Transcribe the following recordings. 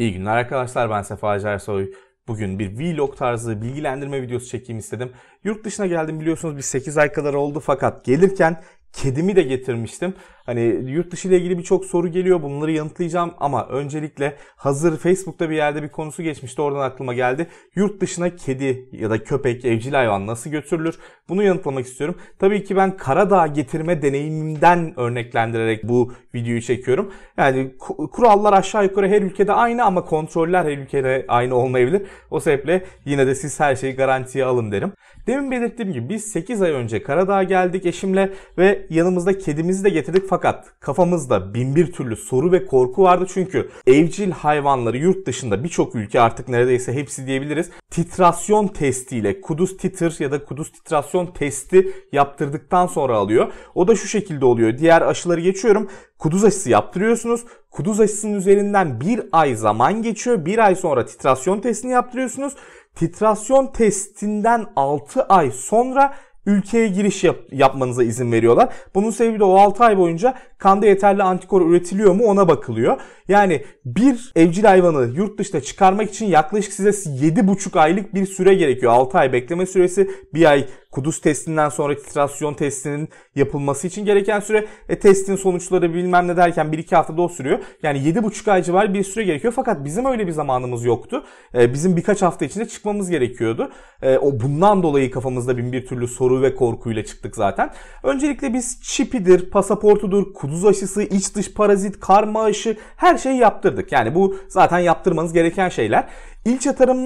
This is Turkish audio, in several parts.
İyi günler arkadaşlar ben Sefa Acarsoy. Bugün bir vlog tarzı bilgilendirme videosu çekeyim istedim. Yurt dışına geldim biliyorsunuz bir 8 ay kadar oldu fakat gelirken kedimi de getirmiştim. Hani yurt dışı ile ilgili birçok soru geliyor. Bunları yanıtlayacağım ama öncelikle hazır Facebook'ta bir yerde bir konusu geçmişti. Oradan aklıma geldi. Yurt dışına kedi ya da köpek, evcil hayvan nasıl götürülür? Bunu yanıtlamak istiyorum. Tabii ki ben Karadağ getirme deneyimimden örneklendirerek bu videoyu çekiyorum. Yani kurallar aşağı yukarı her ülkede aynı ama kontroller her ülkede aynı olmayabilir. O sebeple yine de siz her şeyi garantiye alın derim. Demin belirttiğim gibi biz 8 ay önce Karadağ'a geldik eşimle ve yanımızda kedimizi de getirdik. Fakat fakat kafamızda binbir türlü soru ve korku vardı çünkü evcil hayvanları yurt dışında birçok ülke artık neredeyse hepsi diyebiliriz titrasyon testiyle kuduz titr ya da kuduz titrasyon testi yaptırdıktan sonra alıyor. O da şu şekilde oluyor. Diğer aşıları geçiyorum. Kuduz aşısı yaptırıyorsunuz. Kuduz aşısının üzerinden bir ay zaman geçiyor. Bir ay sonra titrasyon testini yaptırıyorsunuz. Titrasyon testinden 6 ay sonra ülkeye giriş yap, yapmanıza izin veriyorlar. Bunun sebebi de o 6 ay boyunca kanda yeterli antikor üretiliyor mu ona bakılıyor. Yani bir evcil hayvanı yurt dışına çıkarmak için yaklaşık size 7,5 aylık bir süre gerekiyor. 6 ay bekleme süresi, bir ay Kudüs testinden sonra titrasyon testinin yapılması için gereken süre. E, testin sonuçları bilmem ne derken 1-2 haftada o sürüyor. Yani 7,5 ay civarı bir süre gerekiyor. Fakat bizim öyle bir zamanımız yoktu. E, bizim birkaç hafta içinde çıkmamız gerekiyordu. E, o Bundan dolayı kafamızda bin bir türlü soru ve korkuyla çıktık zaten. Öncelikle biz çipidir, pasaportudur, kuduz aşısı, iç dış parazit, karma aşı her şeyi yaptırdık. Yani bu zaten yaptırmanız gereken şeyler. İlçe Tarım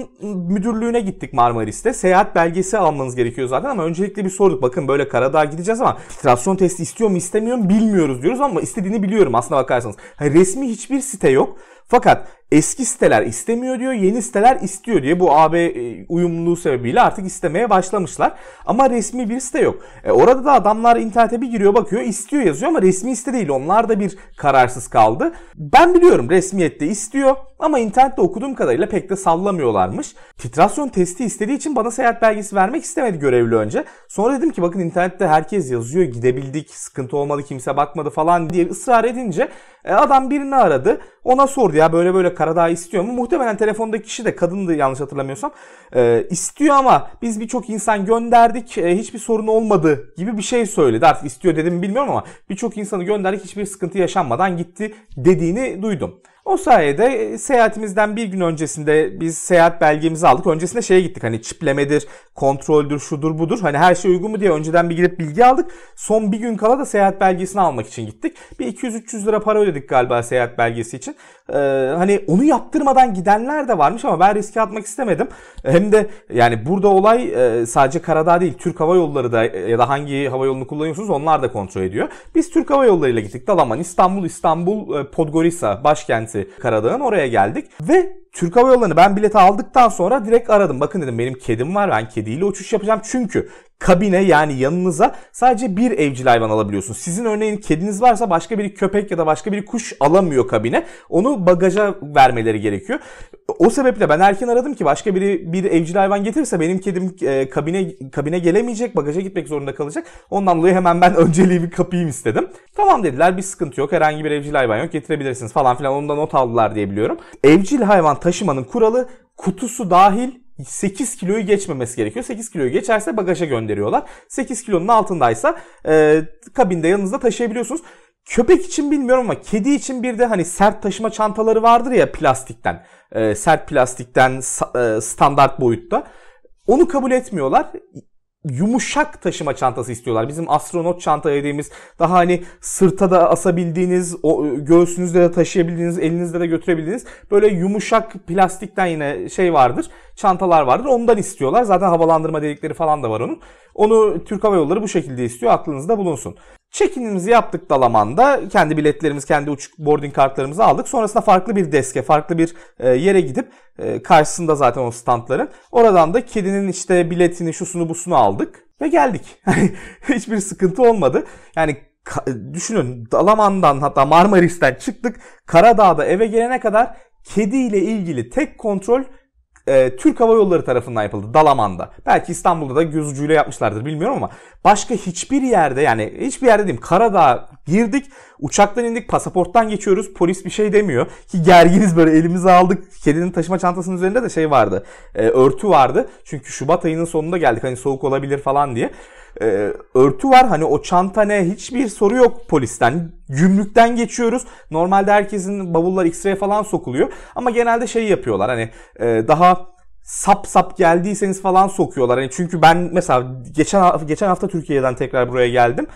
Müdürlüğü'ne gittik Marmaris'te. Seyahat belgesi almanız gerekiyor zaten ama öncelikle bir sorduk. Bakın böyle Karadağ'a gideceğiz ama filtrasyon testi istiyor mu istemiyor mu bilmiyoruz diyoruz ama istediğini biliyorum aslında bakarsanız. Hani resmi hiçbir site yok. Fakat eski siteler istemiyor diyor, yeni siteler istiyor diye bu AB e, uyumluluğu sebebiyle artık istemeye başlamışlar. Ama resmi bir site yok. E orada da adamlar internete bir giriyor bakıyor, istiyor yazıyor ama resmi site değil. Onlar da bir kararsız kaldı. Ben biliyorum resmiyette istiyor ama internette okuduğum kadarıyla pek de sallamıyorlarmış. Titrasyon testi istediği için bana seyahat belgesi vermek istemedi görevli önce. Sonra dedim ki bakın internette herkes yazıyor, gidebildik, sıkıntı olmadı, kimse bakmadı falan diye ısrar edince e, adam birini aradı. Ona sordu ya böyle böyle Karadağ istiyor mu? Muhtemelen telefondaki kişi de kadındı yanlış hatırlamıyorsam. E, istiyor ama biz birçok insan gönderdik e, hiçbir sorun olmadı gibi bir şey söyledi. Artık istiyor dedim bilmiyorum ama birçok insanı gönderdik hiçbir sıkıntı yaşanmadan gitti dediğini duydum. O sayede e, seyahatimizden bir gün öncesinde biz seyahat belgemizi aldık. Öncesinde şeye gittik hani çiplemedir, kontroldür, şudur budur. Hani her şey uygun mu diye önceden bir gidip bilgi aldık. Son bir gün kala da seyahat belgesini almak için gittik. Bir 200-300 lira para ödedik galiba seyahat belgesi için. Ee, hani onu yaptırmadan gidenler de varmış ama ben riske atmak istemedim. Hem de yani burada olay e, sadece karada değil Türk Hava Yolları da e, ya da hangi hava yolunu kullanıyorsunuz onlar da kontrol ediyor. Biz Türk Hava Yolları ile gittik. Dalaman, İstanbul, İstanbul, e, Podgorica başkenti Karadağ'ın oraya geldik ve Türk Hava Yolları'nı ben bileti aldıktan sonra direkt aradım. Bakın dedim benim kedim var ben kediyle uçuş yapacağım. Çünkü kabine yani yanınıza sadece bir evcil hayvan alabiliyorsunuz. Sizin örneğin kediniz varsa başka bir köpek ya da başka bir kuş alamıyor kabine. Onu bagaja vermeleri gerekiyor. O sebeple ben erken aradım ki başka biri bir evcil hayvan getirirse benim kedim e, kabine kabine gelemeyecek, bagaja gitmek zorunda kalacak. Ondan dolayı hemen ben önceliği bir kapayım istedim. Tamam dediler bir sıkıntı yok. Herhangi bir evcil hayvan yok. Getirebilirsiniz falan filan. Ondan not aldılar diye biliyorum. Evcil hayvan taşımanın kuralı kutusu dahil 8 kiloyu geçmemesi gerekiyor. 8 kiloyu geçerse bagaja gönderiyorlar. 8 kilonun altındaysa e, kabinde yanınızda taşıyabiliyorsunuz. Köpek için bilmiyorum ama kedi için bir de hani sert taşıma çantaları vardır ya plastikten. E, sert plastikten e, standart boyutta. Onu kabul etmiyorlar yumuşak taşıma çantası istiyorlar. Bizim astronot çanta dediğimiz daha hani sırta da asabildiğiniz, o, e, göğsünüzde de taşıyabildiğiniz, elinizde de götürebildiğiniz böyle yumuşak plastikten yine şey vardır. Çantalar vardır. Ondan istiyorlar. Zaten havalandırma delikleri falan da var onun. Onu Türk Hava Yolları bu şekilde istiyor. Aklınızda bulunsun. Check-in'imizi yaptık Dalaman'da. Kendi biletlerimiz, kendi uçuk boarding kartlarımızı aldık. Sonrasında farklı bir deske, farklı bir e, yere gidip e, karşısında zaten o standların. Oradan da kedinin işte biletini, şusunu, busunu aldık ve geldik. Hiçbir sıkıntı olmadı. Yani düşünün Dalaman'dan hatta Marmaris'ten çıktık. Karadağ'da eve gelene kadar kediyle ilgili tek kontrol e, Türk Hava Yolları tarafından yapıldı Dalaman'da. Belki İstanbul'da da gözücüyle yapmışlardır bilmiyorum ama başka hiçbir yerde yani hiçbir yerde diyeyim Karadağ'a girdik uçaktan indik pasaporttan geçiyoruz polis bir şey demiyor ki gerginiz böyle elimize aldık kedinin taşıma çantasının üzerinde de şey vardı e, örtü vardı çünkü Şubat ayının sonunda geldik hani soğuk olabilir falan diye e, örtü var. Hani o çanta ne hiçbir soru yok polisten. Gümrükten geçiyoruz. Normalde herkesin bavullar X-ray falan sokuluyor. Ama genelde şey yapıyorlar hani e, daha sap sap geldiyseniz falan sokuyorlar. Hani çünkü ben mesela geçen geçen hafta Türkiye'den tekrar buraya geldim.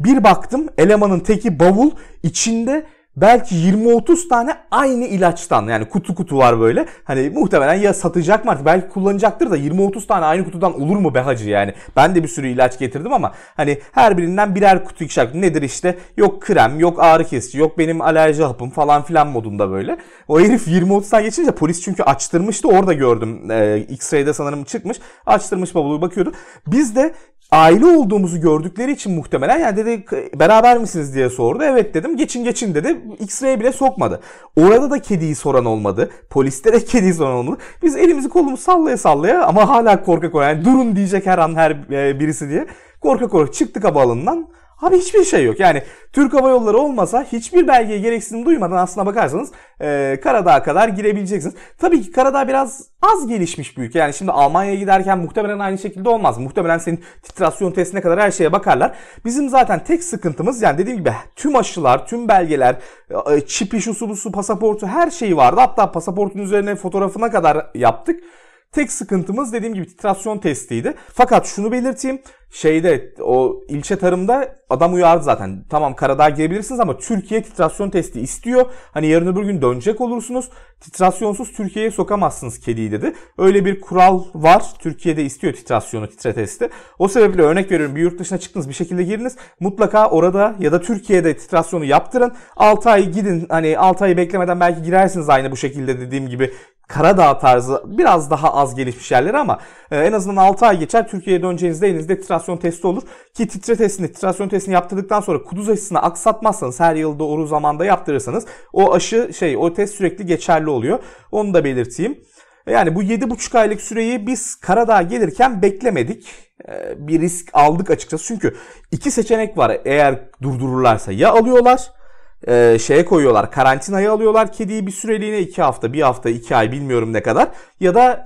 Bir baktım elemanın teki bavul içinde belki 20-30 tane aynı ilaçtan yani kutu kutu var böyle. Hani muhtemelen ya satacak mı artık belki kullanacaktır da 20-30 tane aynı kutudan olur mu be hacı yani. Ben de bir sürü ilaç getirdim ama hani her birinden birer kutu ikişer nedir işte yok krem yok ağrı kesici yok benim alerji hapım falan filan modunda böyle. O herif 20-30 tane geçince polis çünkü açtırmıştı orada gördüm. Ee, X-ray'de sanırım çıkmış açtırmış babalığı bakıyordu. Biz de aile olduğumuzu gördükleri için muhtemelen yani dedi beraber misiniz diye sordu. Evet dedim geçin geçin dedi. X-ray'e bile sokmadı. Orada da kediyi soran olmadı. Poliste de kediyi soran olmadı. Biz elimizi kolumuzu sallaya sallaya ama hala korkak korkak yani durun diyecek her an her e, birisi diye korkak korkak çıktık havaalanından Abi hiçbir şey yok. Yani Türk Hava Yolları olmasa hiçbir belgeye gereksinim duymadan aslına bakarsanız e, Karadağ'a kadar girebileceksiniz. Tabii ki Karadağ biraz az gelişmiş bir ülke. Yani şimdi Almanya'ya giderken muhtemelen aynı şekilde olmaz. Muhtemelen senin titrasyon testine kadar her şeye bakarlar. Bizim zaten tek sıkıntımız yani dediğim gibi tüm aşılar, tüm belgeler, e, çipi, şusu, busu, pasaportu her şeyi vardı. Hatta pasaportun üzerine fotoğrafına kadar yaptık. Tek sıkıntımız dediğim gibi titrasyon testiydi. Fakat şunu belirteyim. Şeyde o ilçe tarımda adam uyardı zaten. Tamam Karadağ girebilirsiniz ama Türkiye titrasyon testi istiyor. Hani yarın öbür gün dönecek olursunuz. Titrasyonsuz Türkiye'ye sokamazsınız kediyi dedi. Öyle bir kural var. Türkiye'de istiyor titrasyonu, titre testi. O sebeple örnek veriyorum bir yurt dışına çıktınız bir şekilde giriniz. Mutlaka orada ya da Türkiye'de titrasyonu yaptırın. 6 ay gidin hani 6 ay beklemeden belki girersiniz aynı bu şekilde dediğim gibi Karadağ tarzı biraz daha az gelişmiş yerleri ama e, en azından 6 ay geçer. Türkiye'ye döneceğinizde elinizde titrasyon testi olur. Ki titre testini, titrasyon testini yaptırdıktan sonra kuduz aşısını aksatmazsanız her yıl doğru zamanda yaptırırsanız o aşı şey o test sürekli geçerli oluyor. Onu da belirteyim. E, yani bu 7,5 aylık süreyi biz Karadağ gelirken beklemedik. E, bir risk aldık açıkçası. Çünkü iki seçenek var eğer durdururlarsa. Ya alıyorlar e, şeye koyuyorlar. Karantinaya alıyorlar kediyi bir süreliğine iki hafta, bir hafta, iki ay bilmiyorum ne kadar. Ya da e,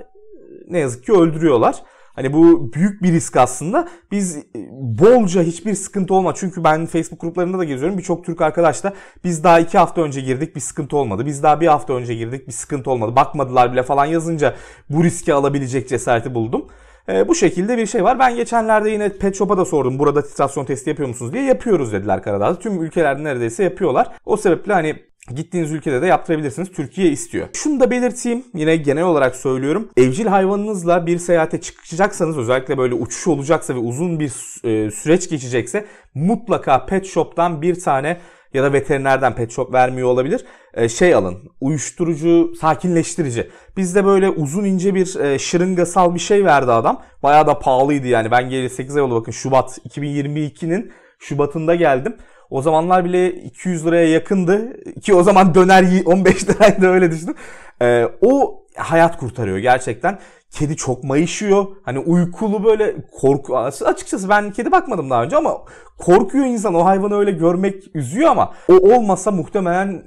ne yazık ki öldürüyorlar. Hani bu büyük bir risk aslında. Biz e, bolca hiçbir sıkıntı olma, Çünkü ben Facebook gruplarında da geziyorum. Birçok Türk arkadaş da biz daha iki hafta önce girdik bir sıkıntı olmadı. Biz daha bir hafta önce girdik bir sıkıntı olmadı. Bakmadılar bile falan yazınca bu riski alabilecek cesareti buldum. E, bu şekilde bir şey var. Ben geçenlerde yine Pet Shop'a da sordum burada titrasyon testi yapıyor musunuz diye. Yapıyoruz dediler Karadağ'da. Tüm ülkelerde neredeyse yapıyorlar. O sebeple hani Gittiğiniz ülkede de yaptırabilirsiniz. Türkiye istiyor. Şunu da belirteyim. Yine genel olarak söylüyorum. Evcil hayvanınızla bir seyahate çıkacaksanız özellikle böyle uçuş olacaksa ve uzun bir e, süreç geçecekse mutlaka pet shop'tan bir tane ya da veterinerden pet shop vermiyor olabilir. E, şey alın uyuşturucu sakinleştirici. Bizde böyle uzun ince bir e, şırıngasal bir şey verdi adam. Bayağı da pahalıydı yani ben geri 8 ay oldu bakın Şubat 2022'nin Şubat'ında geldim. O zamanlar bile 200 liraya yakındı ki o zaman döner 15 liraydı öyle düşündüm. E, o hayat kurtarıyor gerçekten. Kedi çok mayışıyor. Hani uykulu böyle korku... Açıkçası ben kedi bakmadım daha önce ama korkuyor insan. O hayvanı öyle görmek üzüyor ama o olmasa muhtemelen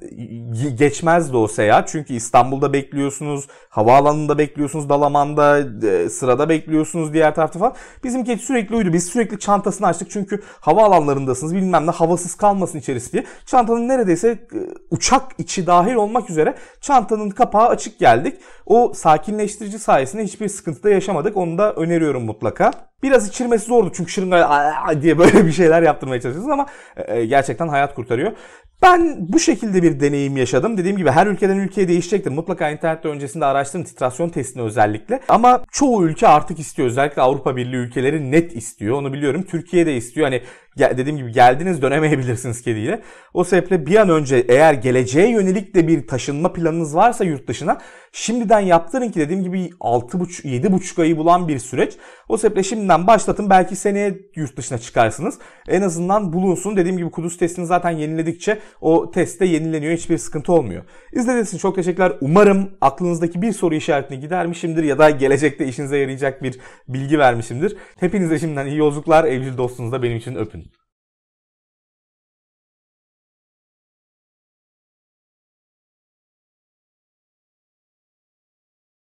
geçmezdi o seyahat. Çünkü İstanbul'da bekliyorsunuz, havaalanında bekliyorsunuz, Dalaman'da e, sırada bekliyorsunuz diğer tarafta falan. Bizim kedi sürekli uyudu. Biz sürekli çantasını açtık çünkü havaalanlarındasınız bilmem ne havasız kalmasın içerisi diye. Çantanın neredeyse e, uçak içi dahil olmak üzere çantanın kapağı açık geldik. O sakinleştirici sayesinde hiçbir sıkıntıda yaşamadık. Onu da öneriyorum mutlaka. Biraz içirmesi zordu çünkü şırınga diye böyle bir şeyler yaptırmaya çalışıyorsunuz ama e, e, gerçekten hayat kurtarıyor. Ben bu şekilde bir deneyim yaşadım. Dediğim gibi her ülkeden ülkeye değişecektir. Mutlaka internette öncesinde araştırın titrasyon testini özellikle. Ama çoğu ülke artık istiyor. Özellikle Avrupa Birliği ülkeleri net istiyor. Onu biliyorum. Türkiye de istiyor. Hani dediğim gibi geldiniz dönemeyebilirsiniz kediyle. O sebeple bir an önce eğer geleceğe yönelik de bir taşınma planınız varsa yurt dışına şimdiden yaptırın ki dediğim gibi 6,5 7,5 ayı bulan bir süreç. O sebeple şimdi şimdiden başlatın. Belki seneye yurt dışına çıkarsınız. En azından bulunsun. Dediğim gibi Kudüs testini zaten yeniledikçe o testte yenileniyor. Hiçbir sıkıntı olmuyor. İzlediğiniz için çok teşekkürler. Umarım aklınızdaki bir soru işaretini gidermişimdir ya da gelecekte işinize yarayacak bir bilgi vermişimdir. Hepinize şimdiden iyi yolculuklar. Evcil dostunuzu da benim için öpün.